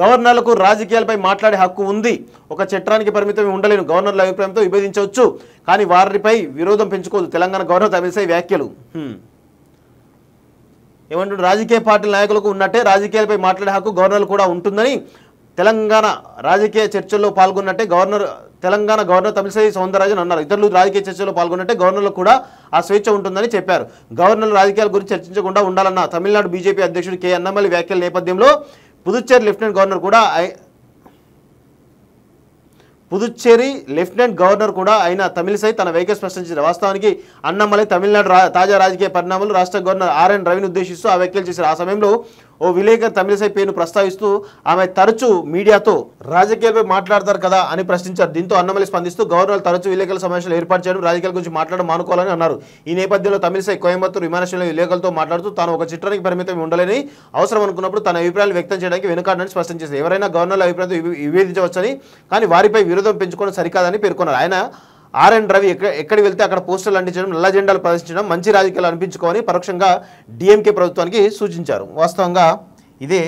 గవర్నర్లకు రాజకీయాలపై మాట్లాడే హక్కు ఉంది ఒక చట్టానికి పరిమితం ఉండలేను గవర్నర్ల అభిప్రాయంతో విభేదించవచ్చు కానీ వారిపై విరోధం పెంచుకోదు తెలంగాణ గవర్నర్ తమిసే వ్యాఖ్యలు ఏమంటుంది రాజకీయ పార్టీల నాయకులకు ఉన్నట్టే రాజకీయాలపై మాట్లాడే హక్కు గవర్నర్లు కూడా ఉంటుందని తెలంగాణ రాజకీయ చర్చల్లో పాల్గొన్నట్టే గవర్నర్ తెలంగాణ గవర్నర్ తమిళసై సౌందరరాజన్ అన్నారు ఇతరులు రాజకీయ చర్చల్లో పాల్గొన్నట్టే గవర్నర్లు కూడా ఆ స్వేచ్ఛ ఉంటుందని చెప్పారు గవర్నర్ రాజకీయాల గురించి చర్చించకుండా ఉండాలన్న తమిళనాడు బీజేపీ అధ్యక్షుడు కె అన్నమల్లి వ్యాఖ్యల నేపథ్యంలో పుదుచ్చేరి లెఫ్టినెంట్ గవర్నర్ కూడా పుదుచ్చేరి లెఫ్టినెంట్ గవర్నర్ కూడా ఆయన తమిళసై తన వైఖరి స్పష్టించారు వాస్తవానికి అన్నమలై తమిళనాడు తాజా రాజకీయ పరిణామాలు రాష్ట్ర గవర్నర్ ఆర్ఎన్ రవిని ఉద్దేశిస్తూ ఆ వ్యాఖ్యలు చేశారు ఆ సమయంలో ఓ విలేకరి తమిళసై పేరును ప్రస్తావిస్తూ ఆమె తరచూ మీడియాతో రాజకీయాలపై మాట్లాడతారు కదా అని ప్రశ్నించారు దీంతో అన్నమల్లి స్పందిస్తూ గవర్నర్ తరచూ విలేకరుల సమావేశంలో ఏర్పాటు చేయడం రాజకీయాల గురించి మాట్లాడడం మానుకోవాలని అన్నారు ఈ నేపథ్యంలో తమిళసై కోయంబత్తూరు విమానాశ్రయంలో విలేకరులతో మాట్లాడుతూ తాను ఒక చిత్రానికి పరిమితం ఉండలేని అవసరం అనుకున్నప్పుడు తన అభిప్రాయాలు వ్యక్తం చేయడానికి వెనుకాడని స్పష్టం చేశారు ఎవరైనా గవర్నర్ల అభిప్రాయంతో వివేదించవచ్చని కానీ వారిపై విరోధం పెంచుకోవడం సరికాదని పేర్కొన్నారు ఆయన ఆర్ ఎన్ రవి ఎక్కడ వెళ్తే అక్కడ పోస్టర్లు అంటించడం నల్ల జెండాలు ప్రదర్శించడం మంచి రాజకీయాలు అనిపించుకోమని పరోక్షంగా డిఎంకే ప్రభుత్వానికి సూచించారు వాస్తవంగా ఇదే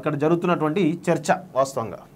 ఇక్కడ జరుగుతున్నటువంటి చర్చ వాస్తవంగా